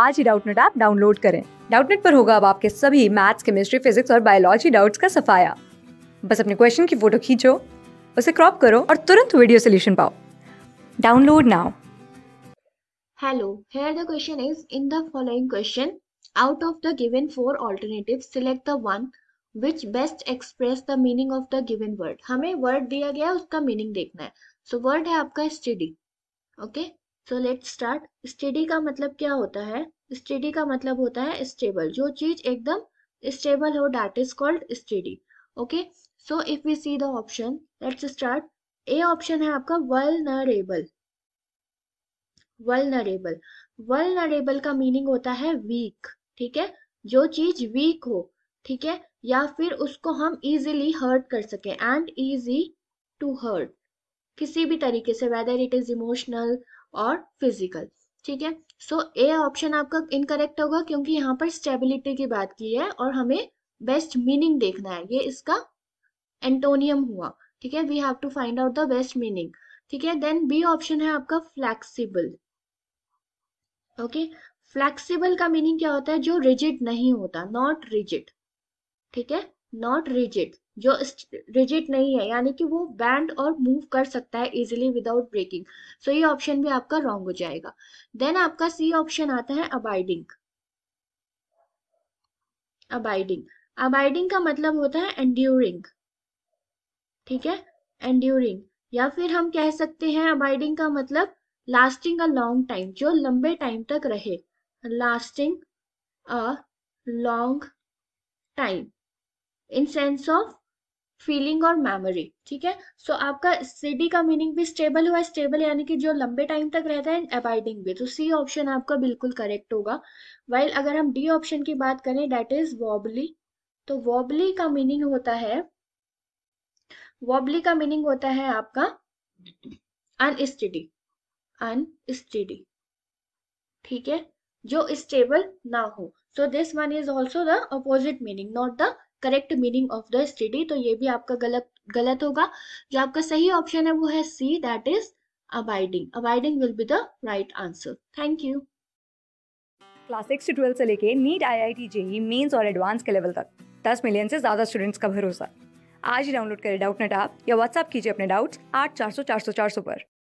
आज ही Doubtnut app download करें डाउटनेट पर होगा अब आपके सभी मैथ्स केमिस्ट्री फिजिक्स और बायोलॉजी डाउट्स का सफाया बस अपने क्वेश्चन की फोटो खींचो उसे क्रॉप करो और तुरंत वीडियो सोल्यूशन पाओ download now hello here the question is in the following question out of the given four alternative select the one which best express the meaning of the given word हमें word दिया गया उसका meaning देखना है so so word है आपका study okay okay so let start study का मतलब क्या होता है स्टडी का मतलब होता है स्टेबल जो चीज एकदम स्टेबल हो that is called study okay so if we see the option let's start A option है आपका वलनरेबल वलनरेबल वलनरेबल का मीनिंग होता है वीक ठीक है जो चीज वीक हो ठीक है या फिर उसको हम इजिली हर्ट कर सके एंड इजी टू हर्ट किसी भी तरीके से वेदर इट इज इमोशनल और फिजिकल ठीक है सो ए ऑप्शन आपका इनकरेक्ट होगा क्योंकि यहाँ पर स्टेबिलिटी की बात की है और हमें बेस्ट मीनिंग देखना है ये इसका एंटोनियम हुआ ठीक है we have to find out the best meaning ठीक है देन बी ऑप्शन है आपका फ्लैक्सीबल ओके फ्लैक्सीबल का मीनिंग क्या होता है जो रिजिड नहीं होता नॉट रिजिड ठीक है नॉट रिजिड जो रिजिट नहीं है यानी कि वो बैंड और मूव कर सकता है इजिली विदाउट ब्रेकिंग सो ये ऑप्शन भी आपका रॉन्ग हो जाएगा देन आपका सी ऑप्शन आता है अबाइडिंग अबाइडिंग अबाइडिंग का मतलब होता है एंड्यूरिंग ठीक है एंड्यूरिंग या फिर हम कह सकते हैं अबाइडिंग का मतलब लास्टिंग अ लॉन्ग टाइम जो लंबे टाइम तक रहे lasting a long time in sense of feeling और मेमोरी ठीक है सो so, आपका स्टेडी का मीनिंग भी स्टेबल हुआ स्टेबल यानी कि जो लंबे टाइम तक रहता है अबाइडिंग भी तो सी ऑप्शन आपका बिल्कुल करेक्ट होगा वाइल अगर हम डी ऑप्शन की बात करें डेट इज वॉबली तो वॉबली का मीनिंग होता है वॉबली का मीनिंग होता है आपका अनस्टडी अनस्टडी ठीक है जो स्टेबल ना हो so this one is also the opposite meaning not the correct meaning of the study तो ये भी आपका गलत गलत होगा जो आपका सही ऑप्शन है वो है C that is abiding abiding will be the right answer thank you class six to twelfth से लेके NEET I I T JEE mains और एडवांस के लेवल तक दस मिलियन से ज़्यादा स्टूडेंट्स का भरोसा आज ही डाउनलोड करें डाउट नेट ऐप या व्हाट्सअप कीजिए अपने डाउट्स आठ चार सौ चार सौ चार सौ पर